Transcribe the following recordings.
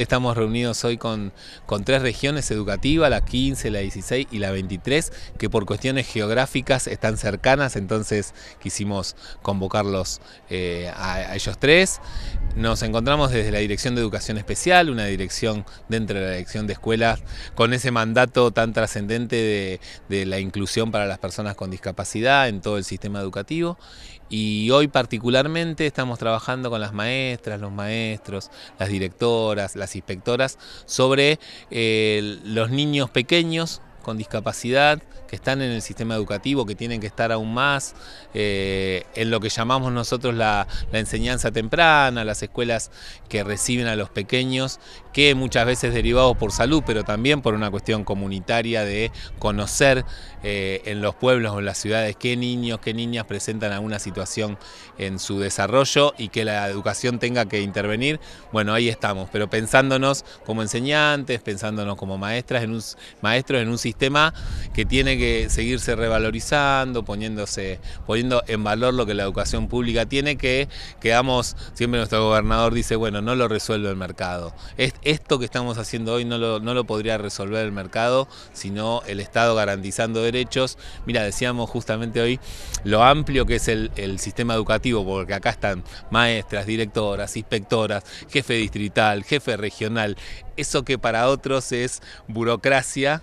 Estamos reunidos hoy con, tres regiones educativas, la 15, la 16 y la 23, que por cuestiones geográficas están cercanas, entonces quisimos convocarlos eh, a, ellos tres. Nos encontramos desde la Dirección de Educación Especial, una dirección dentro de la Dirección de Escuelas, con ese mandato tan trascendente de, de la inclusión para las personas con discapacidad en todo el sistema educativo. Y hoy particularmente estamos trabajando con las maestras, los maestros, las directoras, las inspectoras sobre eh, los niños pequeños con discapacidad que están en el sistema educativo, que tienen que estar aún más eh, en lo que llamamos nosotros la, enseñanza temprana, las escuelas que reciben a los pequeños, que muchas veces derivados por salud, pero también por una cuestión comunitaria de conocer eh, en los pueblos o en las ciudades qué niños, qué niñas presentan alguna situación en su desarrollo y que la educación tenga que intervenir. Bueno, ahí estamos, pero pensándonos como enseñantes, pensándonos como maestras en un, maestros en un sistema sistema que tiene que seguirse revalorizando, poniéndose, poniendo en valor lo que la educación pública tiene, que quedamos, siempre nuestro gobernador dice, bueno, no lo resuelve el mercado. Es, esto que estamos haciendo hoy no lo, no lo podría resolver el mercado, sino el Estado garantizando derechos. Mira, decíamos justamente hoy lo amplio que es el sistema educativo, porque acá están maestras, directoras, inspectoras, jefe distrital, jefe regional, eso que para otros es burocracia,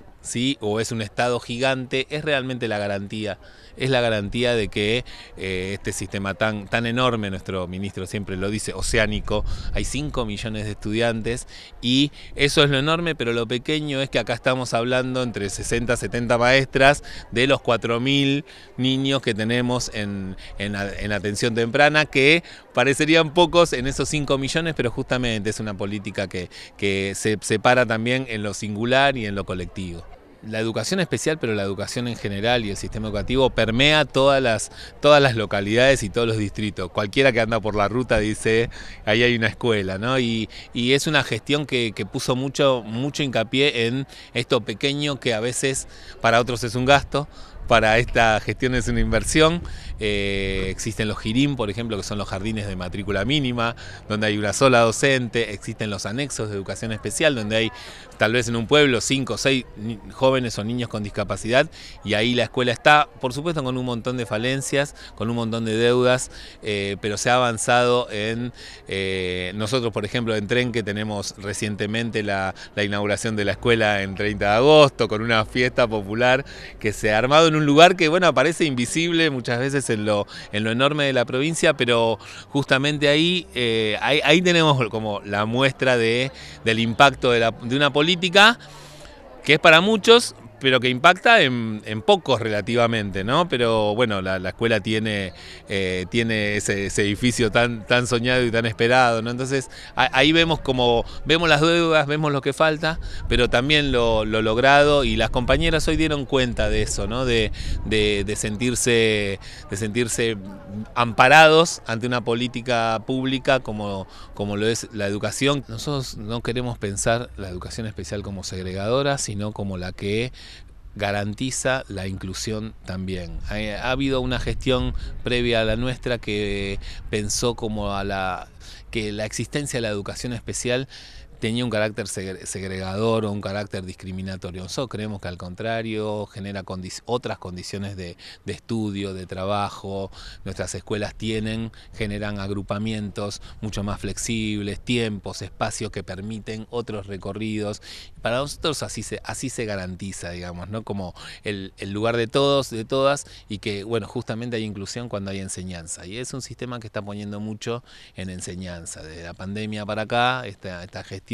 o es un Estado gigante, es realmente la garantía. Es la garantía de que eh, este sistema tan, tan enorme, nuestro ministro siempre lo dice, oceánico, hay 5 millones de estudiantes y eso es lo enorme, pero lo pequeño es que acá estamos hablando entre 60, 70 maestras de los 4.000 niños que tenemos en, atención temprana, que parecerían pocos en esos 5 millones, pero justamente es una política que, que se separa también en lo singular y en lo colectivo la educación especial, pero la educación en general y el sistema educativo permea todas las, todas las localidades y todos los distritos. Cualquiera que anda por la ruta dice, ahí hay una escuela, ¿no? Y, y es una gestión que, que, puso mucho, mucho hincapié en esto pequeño que a veces para otros es un gasto, para esta gestión es una inversión. Eh, existen los Jirín, por ejemplo, que son los jardines de matrícula mínima, donde hay una sola docente, existen los anexos de educación especial, donde hay tal vez en un pueblo cinco o seis jóvenes o niños con discapacidad, y ahí la escuela está, por supuesto, con un montón de falencias, con un montón de deudas, eh, pero se ha avanzado en, eh, nosotros, por ejemplo, en Tren, que tenemos recientemente la, inauguración de la escuela en 30 de agosto, con una fiesta popular que se ha armado en un lugar que, bueno, aparece invisible muchas veces en lo, en lo enorme de la provincia, pero justamente ahí, eh, tenemos como la muestra de, del impacto de, de una política que es para muchos pero que impacta en, pocos relativamente, ¿no? Pero bueno, la, escuela tiene, eh, tiene ese, edificio tan, tan soñado y tan esperado, ¿no? Entonces ahí vemos como, vemos las deudas, vemos lo que falta, pero también lo, logrado y las compañeras hoy dieron cuenta de eso, ¿no? De, de, sentirse, de sentirse amparados ante una política pública como, como lo es la educación. Nosotros no queremos pensar la educación especial como segregadora, sino como la que garantiza la inclusión también. Ha, habido una gestión previa a la nuestra que pensó como a la que la existencia de la educación especial tenía un carácter segregador o un carácter discriminatorio. Nosotros creemos que al contrario genera otras condiciones de, estudio, de trabajo. Nuestras escuelas tienen, generan agrupamientos mucho más flexibles, tiempos, espacios que permiten otros recorridos. Para nosotros así se, así se garantiza, digamos, ¿no? Como el, lugar de todos, de todas, y que, bueno, justamente hay inclusión cuando hay enseñanza. Y es un sistema que está poniendo mucho en enseñanza. de la pandemia para acá, esta gestión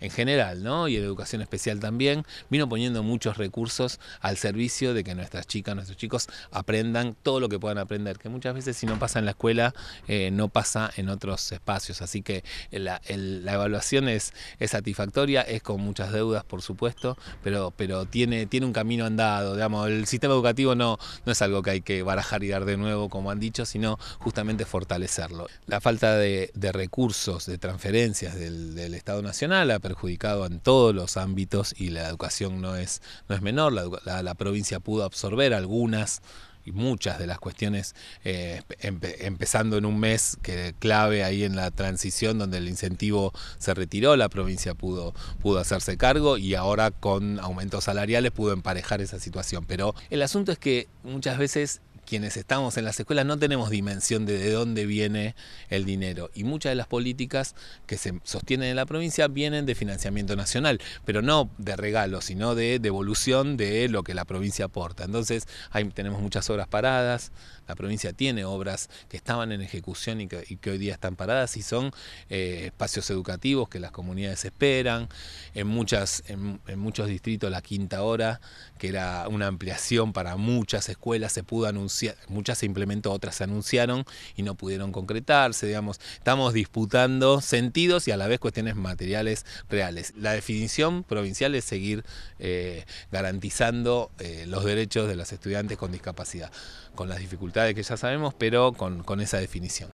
en general, ¿no? Y en educación especial también, vino poniendo muchos recursos al servicio de que nuestras chicas, nuestros chicos aprendan todo lo que puedan aprender, que muchas veces si no pasa en la escuela, eh, no pasa en otros espacios. Así que la, evaluación es, satisfactoria, es con muchas deudas, por supuesto, pero, pero tiene, tiene un camino andado, digamos, el sistema educativo no, no es algo que hay que barajar y dar de nuevo, como han dicho, sino justamente fortalecerlo. La falta de, recursos, de transferencias del Estado Nacional, ha perjudicado en todos los ámbitos y la educación no es, no es menor, la, provincia pudo absorber algunas y muchas de las cuestiones, eh, empezando en un mes que clave ahí en la transición donde el incentivo se retiró, la provincia pudo, pudo hacerse cargo y ahora con aumentos salariales pudo emparejar esa situación. Pero el asunto es que muchas veces quienes estamos en las escuelas no tenemos dimensión de, de dónde viene el dinero. Y muchas de las políticas que se sostienen en la provincia vienen de financiamiento nacional, pero no de regalo, sino de devolución de lo que la provincia aporta. Entonces, tenemos muchas obras paradas, la provincia tiene obras que estaban en ejecución y que, hoy día están paradas y son eh, espacios educativos que las comunidades esperan. En, muchas, en muchos distritos la quinta hora, que era una ampliación para muchas escuelas, se pudo anunciar muchas se implementó, otras se anunciaron y no pudieron concretarse, digamos. Estamos disputando sentidos y a la vez cuestiones materiales reales. La definición provincial es seguir eh, garantizando eh, los derechos de los estudiantes con discapacidad, con las dificultades que ya sabemos, pero con esa definición.